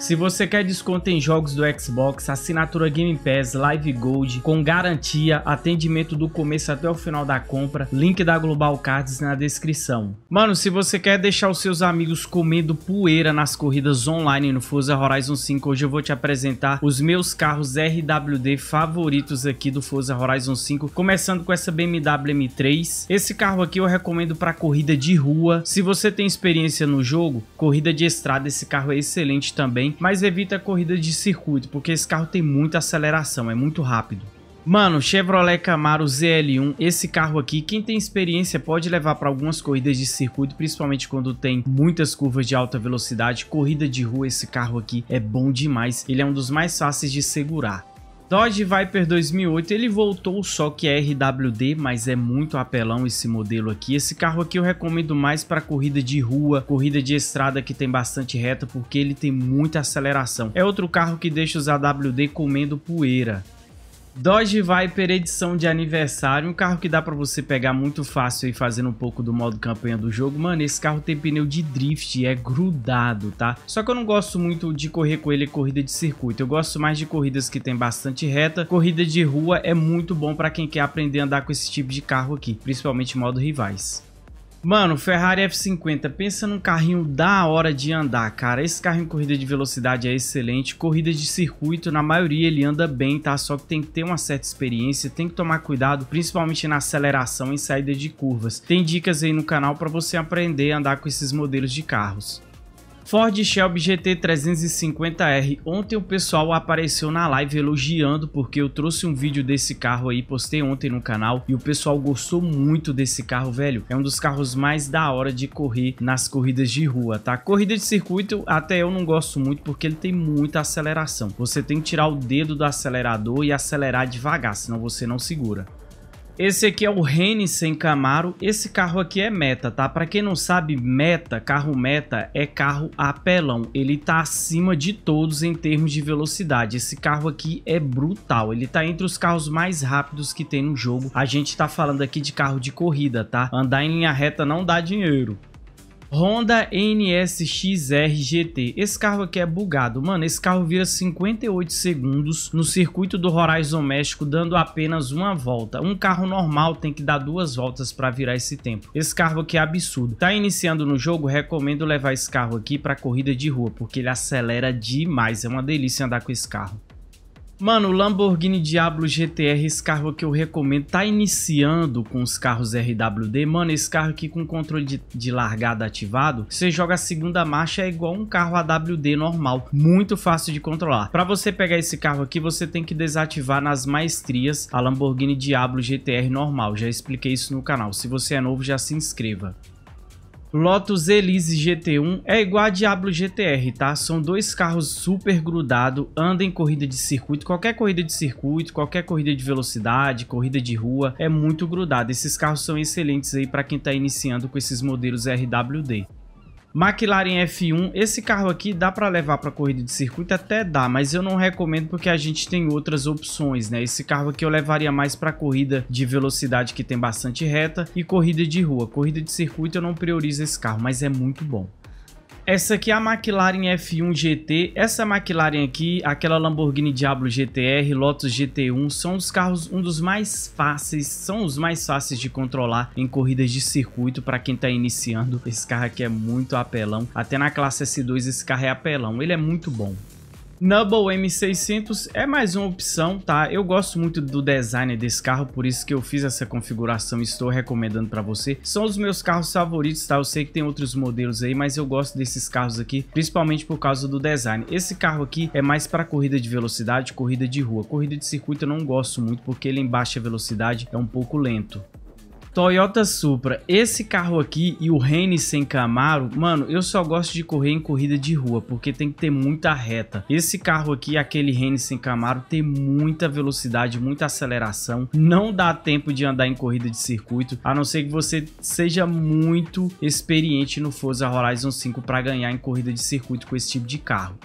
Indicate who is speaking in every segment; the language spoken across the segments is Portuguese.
Speaker 1: Se você quer desconto em jogos do Xbox, assinatura Game Pass, Live Gold, com garantia, atendimento do começo até o final da compra, link da Global Cards na descrição. Mano, se você quer deixar os seus amigos comendo poeira nas corridas online no Forza Horizon 5, hoje eu vou te apresentar os meus carros RWD favoritos aqui do Forza Horizon 5, começando com essa BMW M3. Esse carro aqui eu recomendo para corrida de rua. Se você tem experiência no jogo, corrida de estrada, esse carro é excelente também mas evita a corrida de circuito, porque esse carro tem muita aceleração, é muito rápido. Mano, Chevrolet Camaro ZL1, esse carro aqui, quem tem experiência pode levar para algumas corridas de circuito, principalmente quando tem muitas curvas de alta velocidade, corrida de rua, esse carro aqui é bom demais, ele é um dos mais fáceis de segurar. Dodge Viper 2008, ele voltou só que é RWD, mas é muito apelão esse modelo aqui. Esse carro aqui eu recomendo mais para corrida de rua, corrida de estrada que tem bastante reta, porque ele tem muita aceleração. É outro carro que deixa os AWD comendo poeira. Dodge Viper edição de aniversário, um carro que dá para você pegar muito fácil e fazendo um pouco do modo campanha do jogo. Mano, esse carro tem pneu de drift, é grudado, tá? Só que eu não gosto muito de correr com ele corrida de circuito. Eu gosto mais de corridas que tem bastante reta. Corrida de rua é muito bom para quem quer aprender a andar com esse tipo de carro aqui, principalmente modo rivais. Mano, Ferrari F50, pensa num carrinho da hora de andar, cara. Esse carrinho em corrida de velocidade é excelente. Corrida de circuito, na maioria ele anda bem, tá? Só que tem que ter uma certa experiência, tem que tomar cuidado, principalmente na aceleração e saída de curvas. Tem dicas aí no canal para você aprender a andar com esses modelos de carros. Ford Shelby GT 350R. Ontem o pessoal apareceu na live elogiando porque eu trouxe um vídeo desse carro aí, postei ontem no canal e o pessoal gostou muito desse carro, velho. É um dos carros mais da hora de correr nas corridas de rua, tá? Corrida de circuito até eu não gosto muito porque ele tem muita aceleração. Você tem que tirar o dedo do acelerador e acelerar devagar, senão você não segura. Esse aqui é o sem Camaro. Esse carro aqui é meta, tá? Para quem não sabe, meta, carro meta é carro apelão. Ele tá acima de todos em termos de velocidade. Esse carro aqui é brutal. Ele tá entre os carros mais rápidos que tem no jogo. A gente tá falando aqui de carro de corrida, tá? Andar em linha reta não dá dinheiro. Honda NSX-R GT. Esse carro aqui é bugado. Mano, esse carro vira 58 segundos no circuito do Horizon México dando apenas uma volta. Um carro normal tem que dar duas voltas para virar esse tempo. Esse carro aqui é absurdo. Tá iniciando no jogo, recomendo levar esse carro aqui para corrida de rua, porque ele acelera demais. É uma delícia andar com esse carro. Mano, o Lamborghini Diablo GTR, esse carro que eu recomendo, tá iniciando com os carros RWD. Mano, esse carro aqui com controle de, de largada ativado, você joga a segunda marcha, é igual um carro AWD normal. Muito fácil de controlar. Pra você pegar esse carro aqui, você tem que desativar nas maestrias a Lamborghini Diablo GTR normal. Já expliquei isso no canal. Se você é novo, já se inscreva. Lotus Elise GT1 é igual a Diablo GTR, tá? São dois carros super grudados, andam em corrida de circuito, qualquer corrida de circuito, qualquer corrida de velocidade, corrida de rua, é muito grudado. Esses carros são excelentes aí para quem tá iniciando com esses modelos RWD. McLaren F1, esse carro aqui dá para levar para corrida de circuito até dá, mas eu não recomendo porque a gente tem outras opções, né? Esse carro aqui eu levaria mais para corrida de velocidade que tem bastante reta e corrida de rua. Corrida de circuito eu não priorizo esse carro, mas é muito bom. Essa aqui é a McLaren F1 GT. Essa McLaren aqui, aquela Lamborghini Diablo GTR, Lotus GT1, são os carros um dos mais fáceis, são os mais fáceis de controlar em corridas de circuito para quem está iniciando. Esse carro aqui é muito apelão. Até na classe S2 esse carro é apelão. Ele é muito bom. Double M600 é mais uma opção, tá? Eu gosto muito do design desse carro, por isso que eu fiz essa configuração e estou recomendando para você. São os meus carros favoritos, tá? Eu sei que tem outros modelos aí, mas eu gosto desses carros aqui, principalmente por causa do design. Esse carro aqui é mais para corrida de velocidade, corrida de rua. Corrida de circuito eu não gosto muito, porque ele em baixa velocidade é um pouco lento. Toyota Supra, esse carro aqui e o sem Camaro, mano, eu só gosto de correr em corrida de rua, porque tem que ter muita reta. Esse carro aqui, aquele sem Camaro, tem muita velocidade, muita aceleração, não dá tempo de andar em corrida de circuito, a não ser que você seja muito experiente no Forza Horizon 5 para ganhar em corrida de circuito com esse tipo de carro.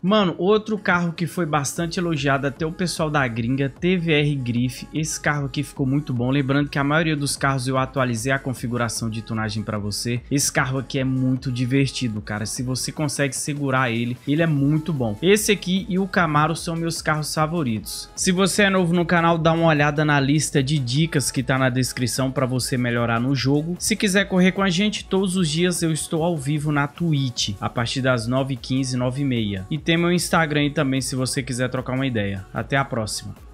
Speaker 1: Mano, outro carro que foi bastante elogiado até o pessoal da gringa, TVR Griff. Esse carro aqui ficou muito bom. Lembrando que a maioria dos carros eu atualizei a configuração de tunagem para você. Esse carro aqui é muito divertido, cara. Se você consegue segurar ele, ele é muito bom. Esse aqui e o Camaro são meus carros favoritos. Se você é novo no canal, dá uma olhada na lista de dicas que tá na descrição para você melhorar no jogo. Se quiser correr com a gente, todos os dias eu estou ao vivo na Twitch, a partir das 9h15, 9h30. E tem meu Instagram aí também se você quiser trocar uma ideia. Até a próxima.